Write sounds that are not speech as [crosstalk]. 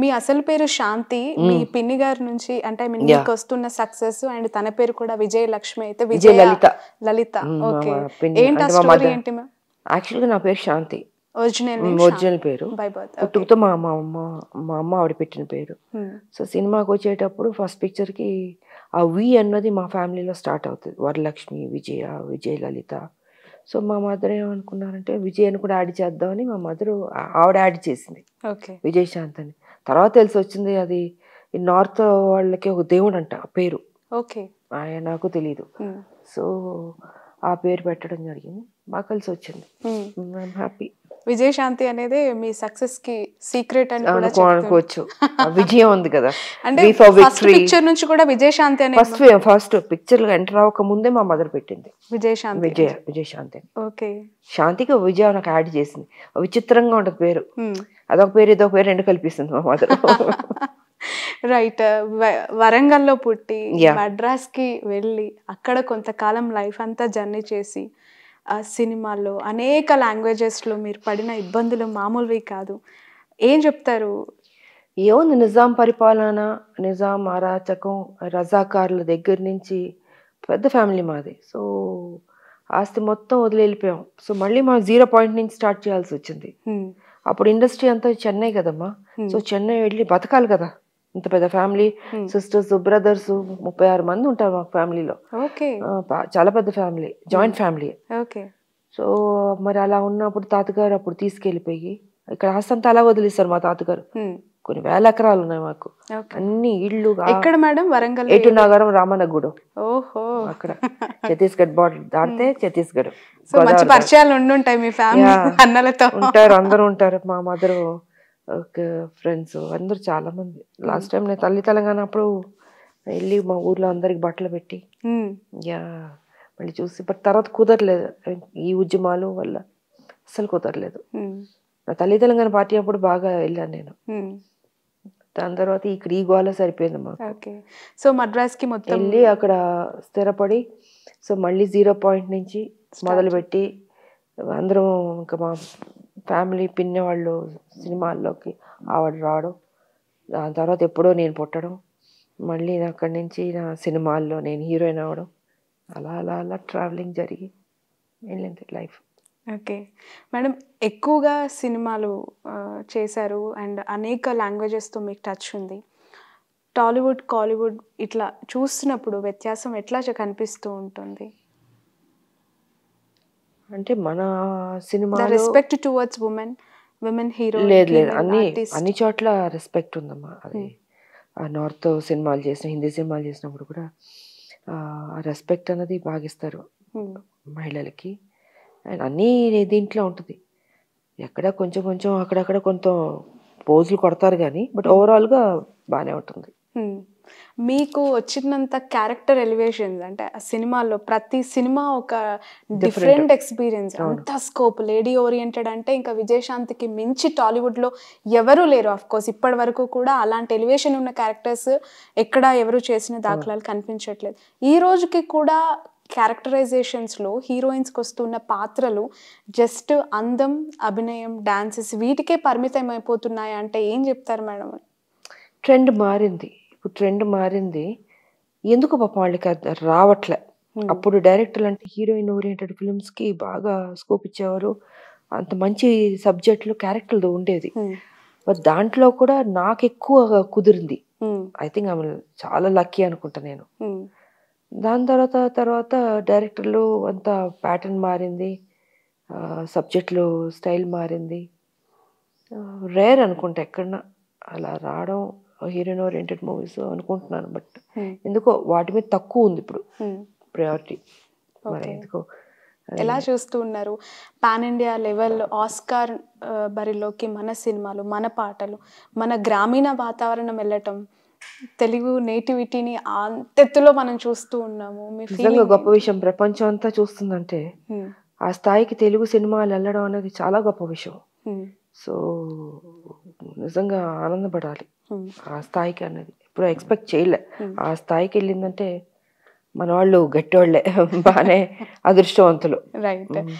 మీ అసలు పేరు శాంతి మీ పిన్ని గారి నుంచి అంటే ఐ మీన్ మీకు వస్తున్న సక్సెస్ అండ్ తన పేరు కూడా విజయలక్ష్మి అయితే విజయ లలిత లలిత ఓకే ఏంటి ఏంటి యాక్చువల్ గా నా పేరు శాంతి ఒరిజినల్ ఒరిజినల్ పేరు పుట్టుకతో మా మా అమ్మ మా అమ్మ ఆవిడ పెట్టిన పేరు సో సినిమాకి వచ్చేటప్పుడు ఫస్ట్ పిక్చర్ కి ఆ వి అన్నది మా ఫ్యామిలీలో స్టార్ట్ అవుతుంది వరలక్ష్మి విజయ విజయ లలిత సో మా మదర్ ఏమనుకున్నారంటే విజయని కూడా యాడ్ చేద్దామని మా మదర్ ఆవిడ యాడ్ చేసింది విజయశాంత్ అని తర్వాత తెలిసి వచ్చింది అది నార్త్ వాళ్ళకి ఒక దేవుడు అంట పేరు ఓకే ఆయన నాకు తెలియదు సో ఆ పేరు పెట్టడం జరిగింది బాగా కలిసి వచ్చింది హ్యాపీ విజయశాంతి అనేది మీ సక్సెస్ కి సీక్రెట్ అని అనుకోవచ్చు విజయం ఉంది కదా [laughs] అంటే ఫస్ట్ పిక్చర్ నుంచి కూడా విజయశాంతి అనేది ఫస్ట్ ఫస్ట్ పిక్చర్ ఎంటర్ అవ్వక ముందే మా మదర్ పెట్టింది విజయశాంతి విజయ విజయశాంతి ఓకే శాంతికి విజయ నాకు యాడ్ చేసింది విచిత్రంగా ఉంటుంది పేరు అదొక పేరు ఇదొక పేరు రెండు కల్పిస్తుంది మా మదర్ రైట్ [laughs] వరంగల్లో పుట్టి కి వెళ్ళి అక్కడ కొంతకాలం లైఫ్ అంతా జర్నీ చేసి సినిమాల్లో అనేక లాంగ్వేజెస్లో మీరు పడిన ఇబ్బందులు మామూలువి కాదు ఏం చెప్తారు ఏముంది నిజాం పరిపాలన నిజాం అరాచకం రజాకారుల దగ్గర నుంచి పెద్ద ఫ్యామిలీ మాది సో ఆస్తి మొత్తం వదిలి వెళ్ళిపోయాం సో మళ్ళీ మనం జీరో పాయింట్ నుంచి స్టార్ట్ చేయాల్సి వచ్చింది అప్పుడు ఇండస్ట్రీ అంతా చెన్నై కదమ్మా సో చెన్నై వెళ్ళి బతకాలి కదా ఇంత పెద్ద ఫ్యామిలీ సిస్టర్స్ బ్రదర్స్ ముప్పై ఆరు మంది ఉంటారు మా ఫ్యామిలీలో చాలా పెద్ద ఫ్యామిలీ జాయింట్ ఫ్యామిలీ సో మరి అలా ఉన్నప్పుడు తాతగారు అప్పుడు తీసుకెళ్లిపోయి ఇక్కడ ఆస్తంతా అలా వదిలేస్తారు మా తాతగారు కొన్ని వేల ఎకరాలు ఉన్నాయి మాకు అన్ని ఇళ్ళు ఎక్కడ మేడం వరంగల్ ఎటు నగరం రామనగూడు ఓహో అక్కడ ఛత్తీస్గఢ్ బార్డర్ దాటితే ఛత్తీస్గఢ్ పరిచయాలు ఉండుంటాయి మీ ఫ్యామిలీ అన్నలతో ఉంటారు అందరూ ఉంటారు మా మదరు ఫ్రెండ్స్ అందరూ చాలామంది లాస్ట్ టైం నేను తల్లి తెలంగాణ అప్పుడు వెళ్ళి మా ఊర్లో అందరికి బట్టలు పెట్టి యా మళ్ళీ చూసి బట్ తర్వాత కుదరలేదు ఈ ఉద్యమాలు వల్ల అసలు కుదరలేదు నా తల్లి తెలంగాణ పార్టీ అప్పుడు బాగా వెళ్ళాను నేను దాని తర్వాత ఇక్కడ ఈ గోళ సరిపోయింది మాకు సో మద్రాస్కి మొత్తం వెళ్ళి అక్కడ స్థిరపడి సో మళ్ళీ జీరో పాయింట్ నుంచి మొదలుపెట్టి అందరం ఇంకా మా ఫ్యామిలీ పిన్నవాళ్ళు వాళ్ళు సినిమాల్లోకి ఆవిడ రావడం దాని తర్వాత ఎప్పుడో నేను పుట్టడం మళ్ళీ అక్కడి నుంచి నా సినిమాల్లో నేను హీరోయిన్ అవ్వడం అలా అలా అలా ట్రావెలింగ్ జరిగి వెళ్ళింది లైఫ్ ఓకే మేడం ఎక్కువగా సినిమాలు చేశారు అండ్ అనేక లాంగ్వేజెస్తో మీకు టచ్ ఉంది టాలీవుడ్ కాలీవుడ్ ఇట్లా చూస్తున్నప్పుడు వ్యత్యాసం ఎట్లా కనిపిస్తూ ఉంటుంది అంటే మన cinema respect towards women women hero లేదు లేదు అన్ని అన్ని చోట్ల రెస్పెక్ట్ ఉందమ్మా అది నార్త్ hmm. సినిమాలు చేసిన హిందీ సినిమాలు చేసినప్పుడు కూడా రెస్పెక్ట్ అన్నది భాగిస్తారు hmm. మహిళలకి అండ్ అన్నీ దీంట్లో ఉంటుంది ఎక్కడ కొంచెం కొంచెం అక్కడక్కడ కొంత పోజులు కొడతారు కానీ బట్ ఓవరాల్గా hmm. బాగానే ఉంటుంది మీకు వచ్చినంత క్యారెక్టర్ ఎలివేషన్స్ అంటే ఆ సినిమాలో ప్రతి సినిమా ఒక డిఫరెంట్ ఎక్స్పీరియన్స్ అంత స్కోప్ లేడీ ఓరియంటెడ్ అంటే ఇంకా విజయశాంతికి మించి టాలీవుడ్లో ఎవరూ లేరు ఆఫ్ కోర్స్ ఇప్పటి వరకు కూడా అలాంటి ఎలివేషన్ ఉన్న క్యారెక్టర్స్ ఎక్కడ ఎవరు చేసిన దాఖలాలు కనిపించట్లేదు ఈ రోజుకి కూడా క్యారెక్టరైజేషన్స్లో హీరోయిన్స్కి వస్తున్న పాత్రలు జస్ట్ అందం అభినయం డాన్సెస్ వీటికే పరిమితం అయిపోతున్నాయి అంటే ఏం చెప్తారు మేడం ట్రెండ్ మారింది ఇప్పుడు ట్రెండ్ మారింది ఎందుకు పాపం వాళ్ళకి అది రావట్లే అప్పుడు డైరెక్టర్లు అంటే హీరోయిన్ ఓరియంటెడ్ ఫిల్మ్స్కి బాగా స్కోప్ ఇచ్చేవారు అంత మంచి సబ్జెక్టులు క్యారెక్టర్లు ఉండేది బట్ దాంట్లో కూడా నాకు ఎక్కువ కుదిరింది ఐ థింక్ ఆమె చాలా లక్కీ అనుకుంటా నేను దాని తర్వాత తర్వాత డైరెక్టర్లు అంత ప్యాటర్న్ మారింది సబ్జెక్టులు స్టైల్ మారింది రేర్ అనుకుంటా ఎక్కడన్నా అలా రావడం హీరోయిన్ ఓరియంటెడ్ మూవీస్ అనుకుంటున్నాను బట్ hmm. ఎందుకో వాటి మీద తక్కువ ఉంది ఇప్పుడు ప్రయారిటీ hmm. మరి ఎందుకో ఎలా చూస్తూ ఉన్నారు పాన్ ఇండియా లెవెల్ ఆస్కార్ బరిలోకి మన సినిమాలు మన పాటలు మన గ్రామీణ వాతావరణం వెళ్ళటం తెలుగు నేటివిటీని అంతెత్తులో మనం చూస్తూ ఉన్నాము గొప్ప విషయం ప్రపంచం అంతా చూస్తుందంటే hmm. ఆ స్థాయికి తెలుగు సినిమాలు వెళ్ళడం అనేది చాలా గొప్ప విషయం సో నిజంగా ఆనందపడాలి ఆ స్థాయికి అన్నది ఇప్పుడు ఎక్స్పెక్ట్ చేయలే ఆ స్థాయికి వెళ్ళిందంటే మన వాళ్ళు గట్టివాళ్లే [laughs] బాగానే [laughs] అదృష్టవంతులు రైట్